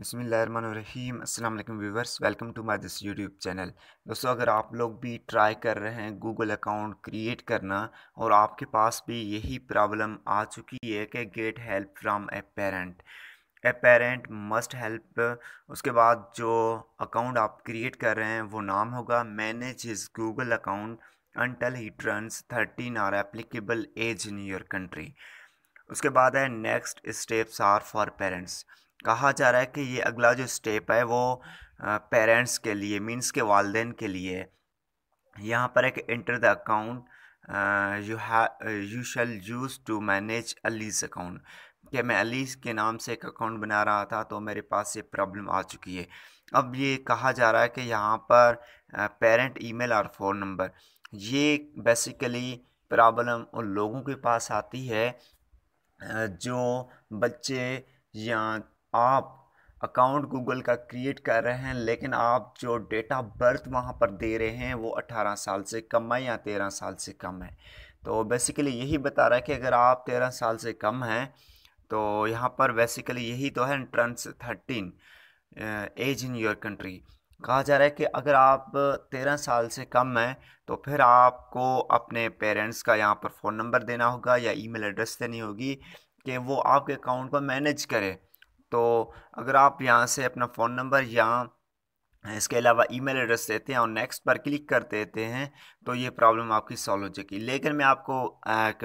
बसमीम अल्लाम viewers welcome to my this YouTube channel दोस्तों अगर आप लोग भी ट्राई कर रहे हैं गूगल अकाउंट क्रिएट करना और आपके पास भी यही प्रॉब्लम आ चुकी है कि get help from a parent a parent must help उसके बाद जो अकाउंट आप क्रिएट कर रहे हैं वो नाम होगा manage his Google account until he turns thirteen or applicable age in your country उसके बाद है next steps are for parents कहा जा रहा है कि ये अगला जो स्टेप है वो पेरेंट्स के लिए मीन्स के वालदेन के लिए यहाँ पर एक इंटर द अकाउंट यू है you shall use to manage Alice's account कि मैं अलीस के नाम से एक अकाउंट बना रहा था तो मेरे पास ये प्रॉब्लम आ चुकी है अब ये कहा जा रहा है कि यहाँ पर पेरेंट ईमेल और फ़ोन नंबर ये बेसिकली प्रॉब्लम उन लोगों के पास आती है जो बच्चे या आप अकाउंट गूगल का क्रिएट कर रहे हैं लेकिन आप जो डेट ऑफ बर्थ वहाँ पर दे रहे हैं वो 18 साल से कम है या 13 साल से कम है तो बेसिकली यही बता रहा है कि अगर आप 13 साल से कम हैं तो यहाँ पर बेसिकली यही तो है turns thirteen age in your country कहा जा रहा है कि अगर आप तेरह साल से कम हैं तो फिर आपको अपने पेरेंट्स का यहाँ पर फ़ोन नंबर देना होगा या ई एड्रेस देनी होगी कि वो आपके अकाउंट को मैनेज करें तो अगर आप यहाँ से अपना फ़ोन नंबर या इसके अलावा ईमेल एड्रेस देते हैं और नेक्स्ट पर क्लिक कर देते हैं तो ये प्रॉब्लम आपकी सॉल्व हो जाएगी लेकिन मैं आपको एक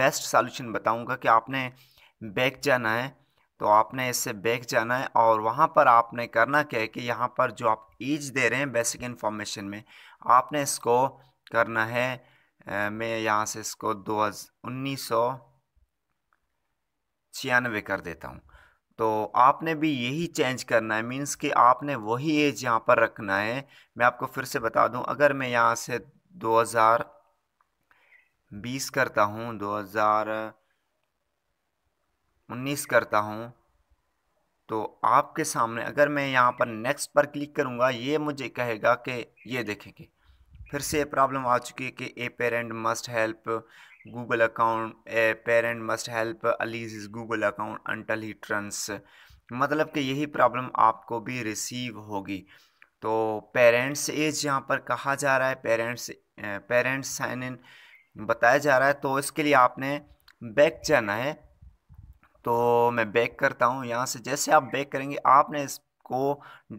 बेस्ट सॉल्यूशन बताऊंगा कि आपने बैक जाना है तो आपने इससे बैक जाना है और वहाँ पर आपने करना क्या है कि यहाँ पर जो आप एज दे रहे हैं बेसिक इन्फॉर्मेशन में आपने इसको करना है मैं यहाँ से इसको दो उन्नीस सौ छियानवे कर देता हूँ तो आपने भी यही चेंज करना है मीन्स कि आपने वही एज यहाँ पर रखना है मैं आपको फिर से बता दूँ अगर मैं यहाँ से 2020 करता हूँ 2019 करता हूँ तो आपके सामने अगर मैं यहाँ पर नेक्स्ट पर क्लिक करूँगा ये मुझे कहेगा कि ये देखेंगे फिर से प्रॉब्लम आ चुकी है कि a parent must help Google account a parent must help Alice's is Google account until he turns मतलब कि यही प्रॉब्लम आपको भी रिसीव होगी तो पेरेंट्स एज यहाँ पर कहा जा रहा है पेरेंट्स पेरेंट्स साइन इन बताया जा रहा है तो इसके लिए आपने बैक जाना है तो मैं बैक करता हूँ यहाँ से जैसे आप बैक करेंगे आपने इस को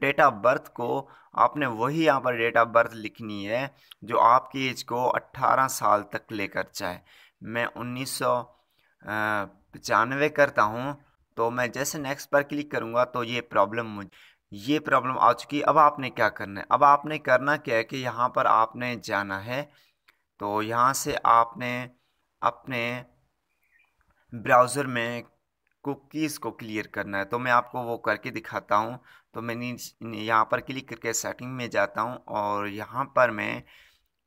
डेट ऑफ बर्थ को आपने वही यहाँ पर डेट ऑफ बर्थ लिखनी है जो आपकी एज को 18 साल तक लेकर जाए मैं उन्नीस पचानवे करता हूँ तो मैं जैसे नेक्स्ट पर क्लिक करूँगा तो ये प्रॉब्लम मुझे ये प्रॉब्लम आ चुकी अब आपने क्या करना है अब आपने करना क्या है कि यहाँ पर आपने जाना है तो यहाँ से आपने अपने ब्राउज़र में कुकीज़ को क्लियर करना है तो मैं आपको वो करके दिखाता हूँ तो नीचे यहाँ पर क्लिक करके सेटिंग में जाता हूँ और यहाँ पर मैं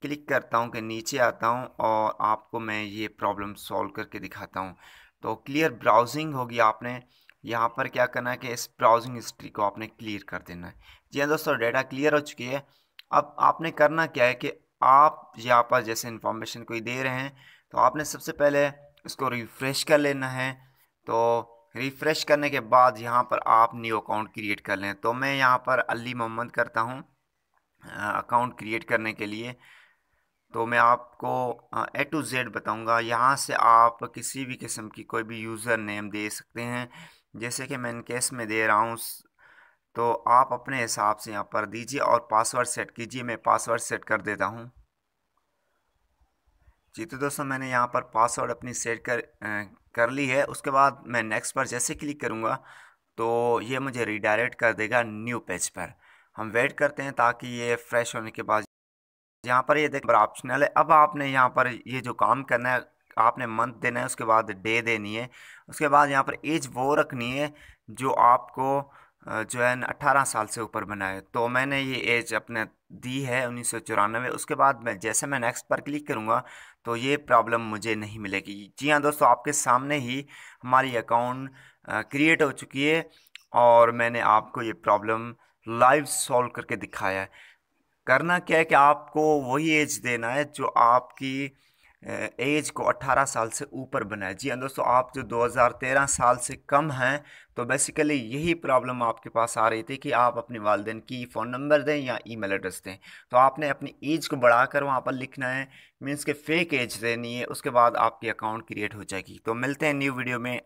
क्लिक करता हूँ कि नीचे आता हूँ और आपको मैं ये प्रॉब्लम सॉल्व करके दिखाता हूँ तो क्लियर ब्राउजिंग होगी आपने यहाँ पर क्या करना है कि इस ब्राउजिंग हिस्ट्री को आपने क्लियर कर देना है जी हाँ दोस्तों डेटा क्लियर हो चुकी है अब आपने करना क्या है कि आप यहाँ पर जैसे इन्फॉर्मेशन कोई दे रहे हैं तो आपने सबसे पहले इसको रिफ्रेश कर लेना है तो रिफ़्रेश करने के बाद यहाँ पर आप न्यू अकाउंट क्रिएट कर लें तो मैं यहाँ पर अली मोहम्मद करता हूँ अकाउंट क्रिएट करने के लिए तो मैं आपको ए टू जेड बताऊँगा यहाँ से आप किसी भी किस्म की कोई भी यूज़र नेम दे सकते हैं जैसे कि मैं इनकेस में दे रहा हूँ तो आप अपने हिसाब से यहाँ पर दीजिए और पासवर्ड सेट कीजिए मैं पासवर्ड सेट कर देता हूँ जी तो दोस्तों मैंने यहाँ पर पासवर्ड अपनी सेट कर कर ली है उसके बाद मैं नेक्स्ट पर जैसे क्लिक करूँगा तो ये मुझे रिडायरेक्ट कर देगा न्यू पेज पर हम वेट करते हैं ताकि ये फ्रेश होने के बाद यहाँ पर ये देख ऑप्शनल है अब आपने यहाँ पर ये जो काम करना है आपने मंथ देना है उसके बाद डे दे देनी है उसके बाद यहाँ पर एज वो रखनी है जो आपको जो है अट्ठारह साल से ऊपर बनाए तो मैंने ये एज अपने दी है उन्नीस सौ चौरानवे उसके बाद मैं जैसे मैं नेक्स्ट पर क्लिक करूँगा तो ये प्रॉब्लम मुझे नहीं मिलेगी जी हाँ दोस्तों आपके सामने ही हमारी अकाउंट क्रिएट हो चुकी है और मैंने आपको ये प्रॉब्लम लाइव सॉल्व करके दिखाया है करना क्या है कि आपको वही एज देना है जो आपकी एज को 18 साल से ऊपर बनाए जी हाँ दोस्तों आप जो 2013 साल से कम हैं तो बेसिकली यही प्रॉब्लम आपके पास आ रही थी कि आप अपने वालदेन की फ़ोन नंबर दें या ईमेल एड्रेस दें तो आपने अपनी एज को बढ़ाकर वहाँ पर लिखना है मीन्स के फेक एज देनी है उसके बाद आपकी अकाउंट क्रिएट हो जाएगी तो मिलते हैं न्यू वीडियो में